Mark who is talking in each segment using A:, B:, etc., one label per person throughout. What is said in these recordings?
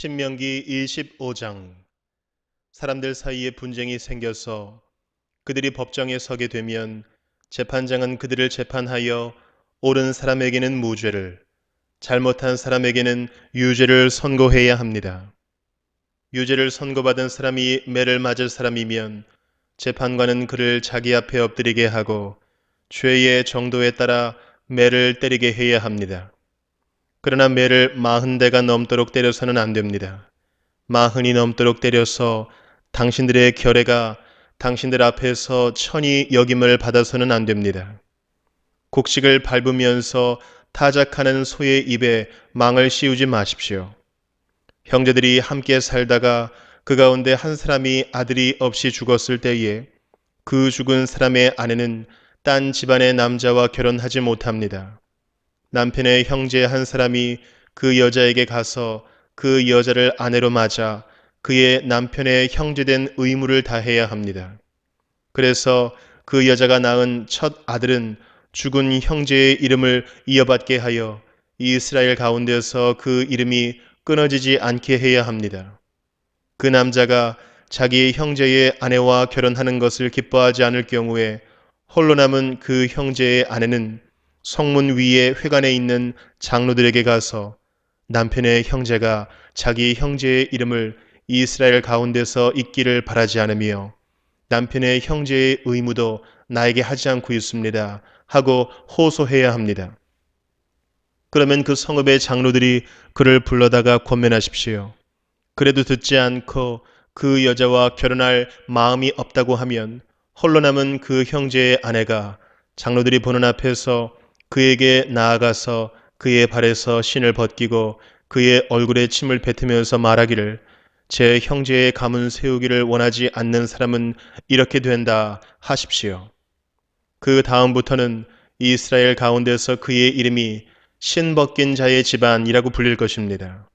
A: 신명기 25장 사람들 사이에 분쟁이 생겨서 그들이 법정에 서게 되면 재판장은 그들을 재판하여 옳은 사람에게는 무죄를 잘못한 사람에게는 유죄를 선고해야 합니다. 유죄를 선고받은 사람이 매를 맞을 사람이면 재판관은 그를 자기 앞에 엎드리게 하고 죄의 정도에 따라 매를 때리게 해야 합니다. 그러나 매를 마흔 대가 넘도록 때려서는 안 됩니다. 마흔이 넘도록 때려서 당신들의 결애가 당신들 앞에서 천이 여김을 받아서는 안 됩니다. 곡식을 밟으면서 타작하는 소의 입에 망을 씌우지 마십시오. 형제들이 함께 살다가 그 가운데 한 사람이 아들이 없이 죽었을 때에 그 죽은 사람의 아내는 딴 집안의 남자와 결혼하지 못합니다. 남편의 형제 한 사람이 그 여자에게 가서 그 여자를 아내로 맞아 그의 남편의 형제된 의무를 다해야 합니다. 그래서 그 여자가 낳은 첫 아들은 죽은 형제의 이름을 이어받게 하여 이스라엘 가운데서 그 이름이 끊어지지 않게 해야 합니다. 그 남자가 자기 형제의 아내와 결혼하는 것을 기뻐하지 않을 경우에 홀로 남은 그 형제의 아내는 성문 위에 회관에 있는 장로들에게 가서 남편의 형제가 자기 형제의 이름을 이스라엘 가운데서 있기를 바라지 않으며 남편의 형제의 의무도 나에게 하지 않고 있습니다. 하고 호소해야 합니다. 그러면 그 성읍의 장로들이 그를 불러다가 권면하십시오. 그래도 듣지 않고 그 여자와 결혼할 마음이 없다고 하면 홀로 남은 그 형제의 아내가 장로들이 보는 앞에서 그에게 나아가서 그의 발에서 신을 벗기고 그의 얼굴에 침을 뱉으면서 말하기를 제 형제의 가문 세우기를 원하지 않는 사람은 이렇게 된다 하십시오. 그 다음부터는 이스라엘 가운데서 그의 이름이 신 벗긴 자의 집안이라고 불릴 것입니다.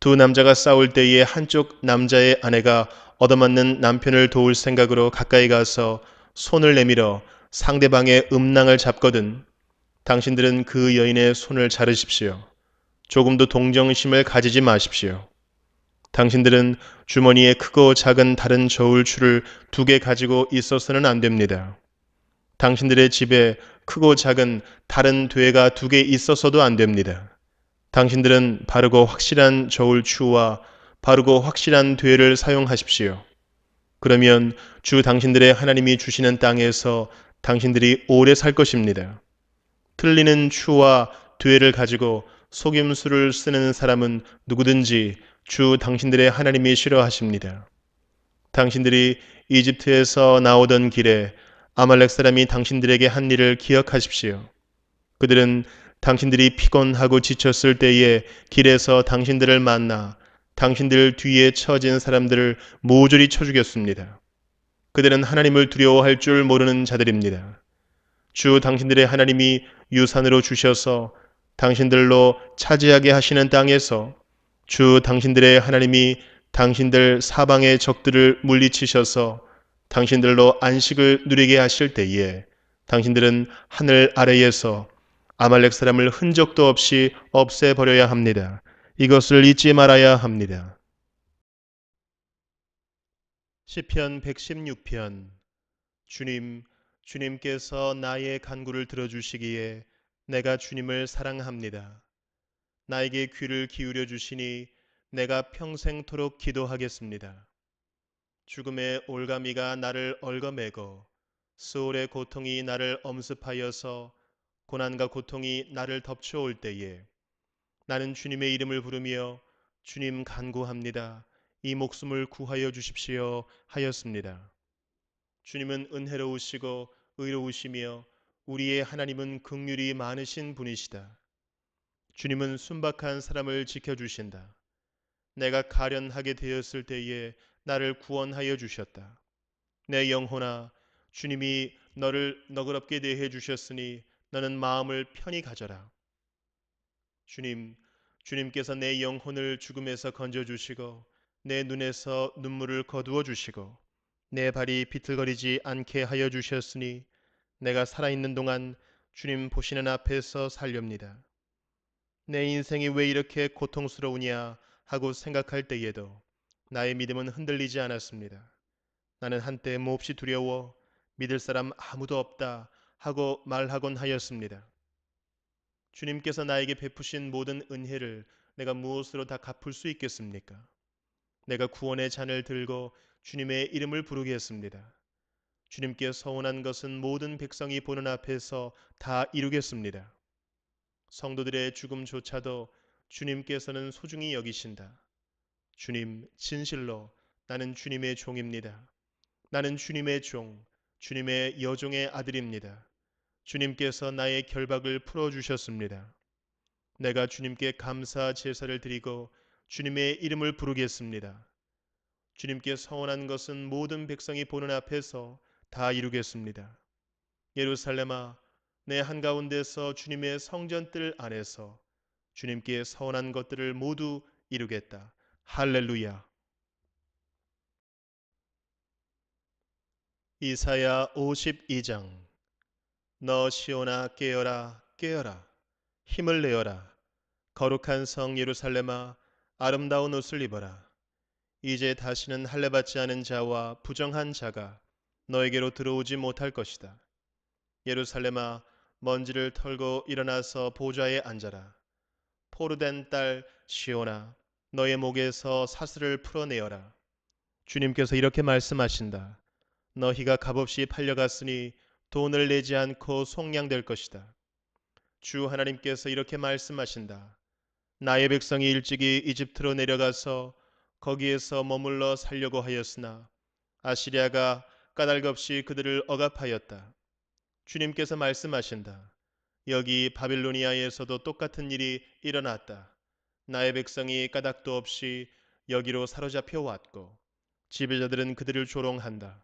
A: 두 남자가 싸울 때에 한쪽 남자의 아내가 얻어맞는 남편을 도울 생각으로 가까이 가서 손을 내밀어 상대방의 음낭을 잡거든 당신들은 그 여인의 손을 자르십시오. 조금도 동정심을 가지지 마십시오. 당신들은 주머니에 크고 작은 다른 저울추를 두 개 가지고 있어서는 안 됩니다. 당신들의 집에 크고 작은 다른 되가 두 개 있어서도 안 됩니다. 당신들은 바르고 확실한 저울추와 바르고 확실한 되를 사용하십시오. 그러면 주 당신들의 하나님이 주시는 땅에서 당신들이 오래 살 것입니다. 틀리는 추와 뒤를 가지고 속임수를 쓰는 사람은 누구든지 주 당신들의 하나님이 싫어하십니다. 당신들이 이집트에서 나오던 길에 아말렉 사람이 당신들에게 한 일을 기억하십시오. 그들은 당신들이 피곤하고 지쳤을 때에 길에서 당신들을 만나 당신들 뒤에 처진 사람들을 모조리 쳐 죽였습니다. 그들은 하나님을 두려워할 줄 모르는 자들입니다. 주 당신들의 하나님이 유산으로 주셔서 당신들로 차지하게 하시는 땅에서 주 당신들의 하나님이 당신들 사방의 적들을 물리치셔서 당신들로 안식을 누리게 하실 때에 당신들은 하늘 아래에서 아말렉 사람을 흔적도 없이 없애버려야 합니다. 이것을 잊지 말아야 합니다. 시편 116편 주님 주님께서 나의 간구를 들어주시기에 내가 주님을 사랑합니다. 나에게 귀를 기울여 주시니 내가 평생토록 기도하겠습니다. 죽음의 올가미가 나를 얼거매고 수월의 고통이 나를 엄습하여서 고난과 고통이 나를 덮쳐올 때에 나는 주님의 이름을 부르며 주님 간구합니다. 이 목숨을 구하여 주십시오 하였습니다. 주님은 은혜로우시고 의로우시며 우리의 하나님은 극률이 많으신 분이시다. 주님은 순박한 사람을 지켜주신다. 내가 가련하게 되었을 때에 나를 구원하여 주셨다. 내 영혼아, 주님이 너를 너그럽게 대해 주셨으니 너는 마음을 편히 가져라. 주님, 주님께서 내 영혼을 죽음에서 건져주시고 내 눈에서 눈물을 거두어 주시고 내 발이 비틀거리지 않게 하여 주셨으니 내가 살아있는 동안 주님 보시는 앞에서 살렵니다. 내 인생이 왜 이렇게 고통스러우냐 하고 생각할 때에도 나의 믿음은 흔들리지 않았습니다. 나는 한때 몹시 두려워 믿을 사람 아무도 없다 하고 말하곤 하였습니다. 주님께서 나에게 베푸신 모든 은혜를 내가 무엇으로 다 갚을 수 있겠습니까? 내가 구원의 잔을 들고 주님의 이름을 부르겠습니다. 주님께 서운한 것은 모든 백성이 보는 앞에서 다 이루겠습니다. 성도들의 죽음조차도 주님께서는 소중히 여기신다. 주님, 진실로 나는 주님의 종입니다. 나는 주님의 종, 주님의 여종의 아들입니다. 주님께서 나의 결박을 풀어주셨습니다. 내가 주님께 감사 제사를 드리고 주님의 이름을 부르겠습니다. 주님께 서운한 것은 모든 백성이 보는 앞에서 다 이루겠습니다. 예루살렘아 내 한가운데서 주님의 성전뜰 안에서 주님께 서원한 것들을 모두 이루겠다. 할렐루야. 이사야 52장 너 시온아 깨어라 깨어라 힘을 내어라 거룩한 성 예루살렘아 아름다운 옷을 입어라 이제 다시는 할례받지 않은 자와 부정한 자가 너에게로 들어오지 못할 것이다. 예루살렘아 먼지를 털고 일어나서 보좌에 앉아라. 포르된 딸시오나 너의 목에서 사슬을 풀어내어라. 주님께서 이렇게 말씀하신다. 너희가 값없이 팔려갔으니 돈을 내지 않고 속량될 것이다. 주 하나님께서 이렇게 말씀하신다. 나의 백성이 일찍이 이집트로 내려가서 거기에서 머물러 살려고 하였으나 아시리아가 까닭 없이 그들을 억압하였다. 주님께서 말씀하신다. 여기 바빌로니아에서도 똑같은 일이 일어났다. 나의 백성이 까닭도 없이 여기로 사로잡혀 왔고 지배자들은 그들을 조롱한다.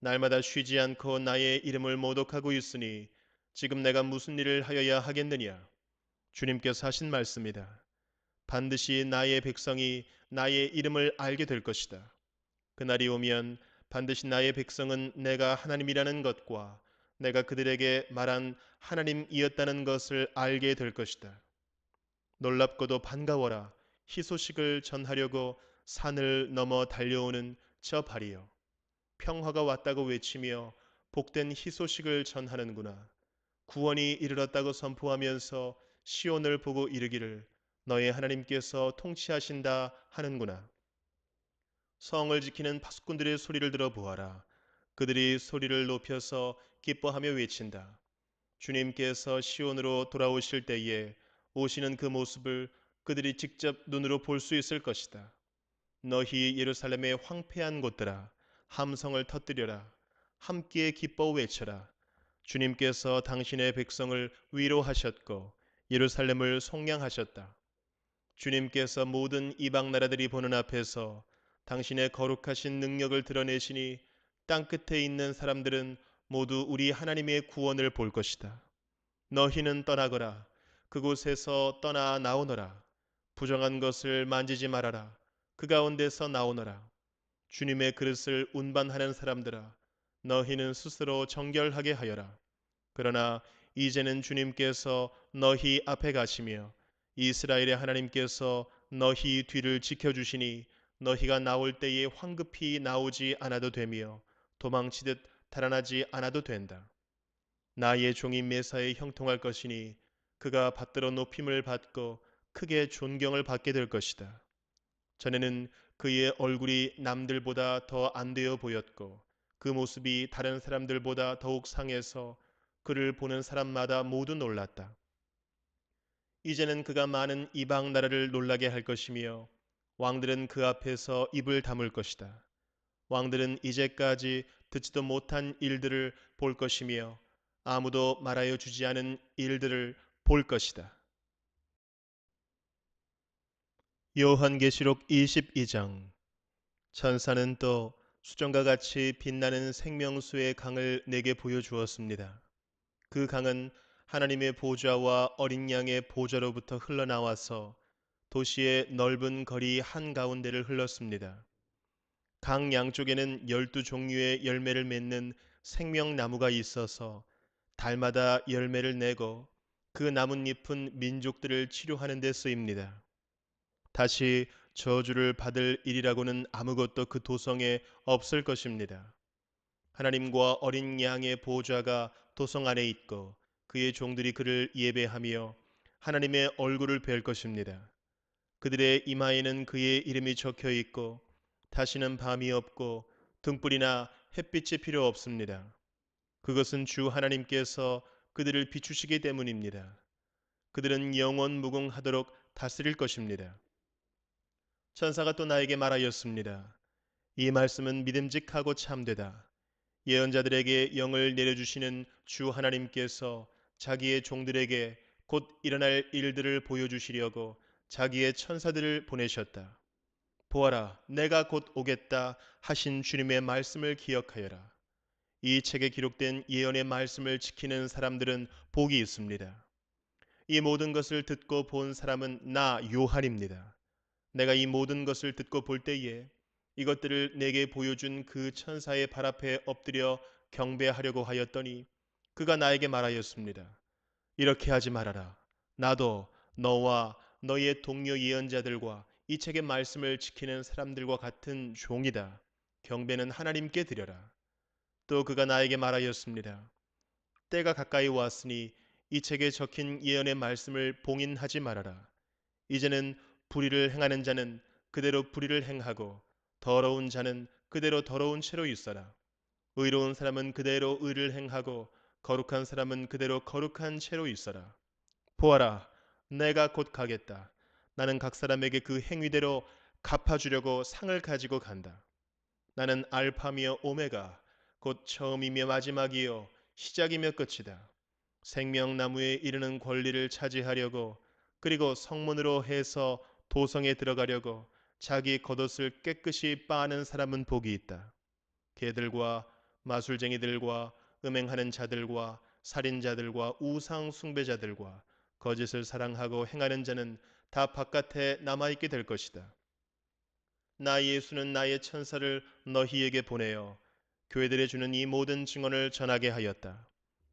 A: 날마다 쉬지 않고 나의 이름을 모독하고 있으니 지금 내가 무슨 일을 하여야 하겠느냐? 주님께서 하신 말씀이다. 반드시 나의 백성이 나의 이름을 알게 될 것이다. 그날이 오면 반드시 나의 백성은 내가 하나님이라는 것과 내가 그들에게 말한 하나님이었다는 것을 알게 될 것이다. 놀랍고도 반가워라. 희소식을 전하려고 산을 넘어 달려오는 저 발이여. 평화가 왔다고 외치며 복된 희소식을 전하는구나. 구원이 이르렀다고 선포하면서 시온을 보고 이르기를 너의 하나님께서 통치하신다 하는구나. 성을 지키는 파수꾼들의 소리를 들어 보아라. 그들이 소리를 높여서 기뻐하며 외친다. 주님께서 시온으로 돌아오실 때에 오시는 그 모습을 그들이 직접 눈으로 볼 수 있을 것이다. 너희 예루살렘의 황폐한 곳들아 함성을 터뜨려라. 함께 기뻐 외쳐라. 주님께서 당신의 백성을 위로하셨고 예루살렘을 속량하셨다. 주님께서 모든 이방 나라들이 보는 앞에서 당신의 거룩하신 능력을 드러내시니 땅 끝에 있는 사람들은 모두 우리 하나님의 구원을 볼 것이다. 너희는 떠나거라. 그곳에서 떠나 나오너라. 부정한 것을 만지지 말아라. 그 가운데서 나오너라. 주님의 그릇을 운반하는 사람들아. 너희는 스스로 정결하게 하여라. 그러나 이제는 주님께서 너희 앞에 가시며 이스라엘의 하나님께서 너희 뒤를 지켜주시니 너희가 나올 때에 황급히 나오지 않아도 되며 도망치듯 달아나지 않아도 된다. 나의 종이 매사에 형통할 것이니 그가 받들어 높임을 받고 크게 존경을 받게 될 것이다. 전에는 그의 얼굴이 남들보다 더 안 되어 보였고 그 모습이 다른 사람들보다 더욱 상해서 그를 보는 사람마다 모두 놀랐다. 이제는 그가 많은 이방 나라를 놀라게 할 것이며 왕들은 그 앞에서 입을 다물 것이다. 왕들은 이제까지 듣지도 못한 일들을 볼 것이며 아무도 말하여 주지 않은 일들을 볼 것이다. 요한계시록 22장 천사는 또 수정과 같이 빛나는 생명수의 강을 내게 보여주었습니다. 그 강은 하나님의 보좌와 어린 양의 보좌로부터 흘러나와서 도시의 넓은 거리 한가운데를 흘렀습니다. 강 양쪽에는 열두 종류의 열매를 맺는 생명나무가 있어서 달마다 열매를 내고 그 나뭇잎은 민족들을 치료하는 데 쓰입니다. 다시 저주를 받을 일이라고는 아무것도 그 도성에 없을 것입니다. 하나님과 어린 양의 보좌가 도성 안에 있고 그의 종들이 그를 예배하며 하나님의 얼굴을 뵐 것입니다. 그들의 이마에는 그의 이름이 적혀 있고 다시는 밤이 없고 등불이나 햇빛이 필요 없습니다. 그것은 주 하나님께서 그들을 비추시기 때문입니다. 그들은 영원 무궁하도록 다스릴 것입니다. 천사가 또 나에게 말하였습니다. 이 말씀은 믿음직하고 참되다. 예언자들에게 영을 내려주시는 주 하나님께서 자기의 종들에게 곧 일어날 일들을 보여주시려고 자기의 천사들을 보내셨다. 보아라, 내가 곧 오겠다 하신 주님의 말씀을 기억하여라. 이 책에 기록된 예언의 말씀을 지키는 사람들은 복이 있습니다. 이 모든 것을 듣고 본 사람은 나 요한입니다. 내가 이 모든 것을 듣고 볼 때에 이것들을 내게 보여준 그 천사의 발 앞에 엎드려 경배하려고 하였더니 그가 나에게 말하였습니다. 이렇게 하지 말아라. 나도 너와 너희의 동료 예언자들과 이 책의 말씀을 지키는 사람들과 같은 종이다. 경배는 하나님께 드려라. 또 그가 나에게 말하였습니다. 때가 가까이 왔으니 이 책에 적힌 예언의 말씀을 봉인하지 말아라. 이제는 불의를 행하는 자는 그대로 불의를 행하고 더러운 자는 그대로 더러운 채로 있어라. 의로운 사람은 그대로 의를 행하고 거룩한 사람은 그대로 거룩한 채로 있어라. 보아라, 내가 곧 가겠다. 나는 각 사람에게 그 행위대로 갚아주려고 상을 가지고 간다. 나는 알파며 미 오메가, 곧 처음이며 마지막이요, 시작이며 끝이다. 생명나무에 이르는 권리를 차지하려고, 그리고 성문으로 해서 도성에 들어가려고 자기 겉옷을 깨끗이 빠는 사람은 복이 있다. 개들과 마술쟁이들과 음행하는 자들과 살인자들과 우상 숭배자들과 거짓을 사랑하고 행하는 자는 다 바깥에 남아있게 될 것이다. 나 예수는 나의 천사를 너희에게 보내어 교회들에 주는 이 모든 증언을 전하게 하였다.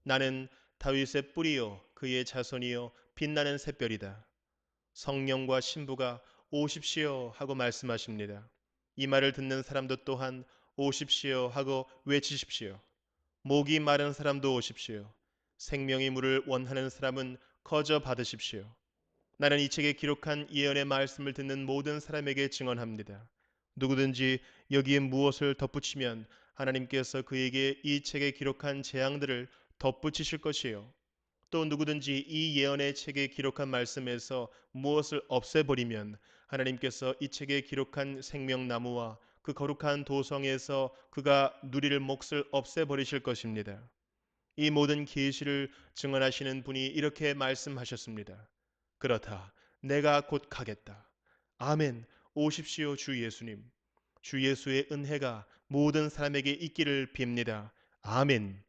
A: 나는 다윗의 뿌리요 그의 자손이요 빛나는 샛별이다. 성령과 신부가 오십시오 하고 말씀하십니다. 이 말을 듣는 사람도 또한 오십시오 하고 외치십시오. 목이 마른 사람도 오십시오. 생명의 물을 원하는 사람은 거저 받으십시오. 나는 이 책에 기록한 예언의 말씀을 듣는 모든 사람에게 증언합니다. 누구든지 여기에 무엇을 덧붙이면 하나님께서 그에게 이 책에 기록한 재앙들을 덧붙이실 것이요. 또 누구든지 이 예언의 책에 기록한 말씀에서 무엇을 없애버리면 하나님께서 이 책에 기록한 생명나무와 그 거룩한 도성에서 그가 누릴 몫을 없애버리실 것입니다. 이 모든 계시를 증언하시는 분이 이렇게 말씀하셨습니다. 그렇다. 내가 곧 가겠다. 아멘. 오십시오 주 예수님. 주 예수의 은혜가 모든 사람에게 있기를 빕니다. 아멘.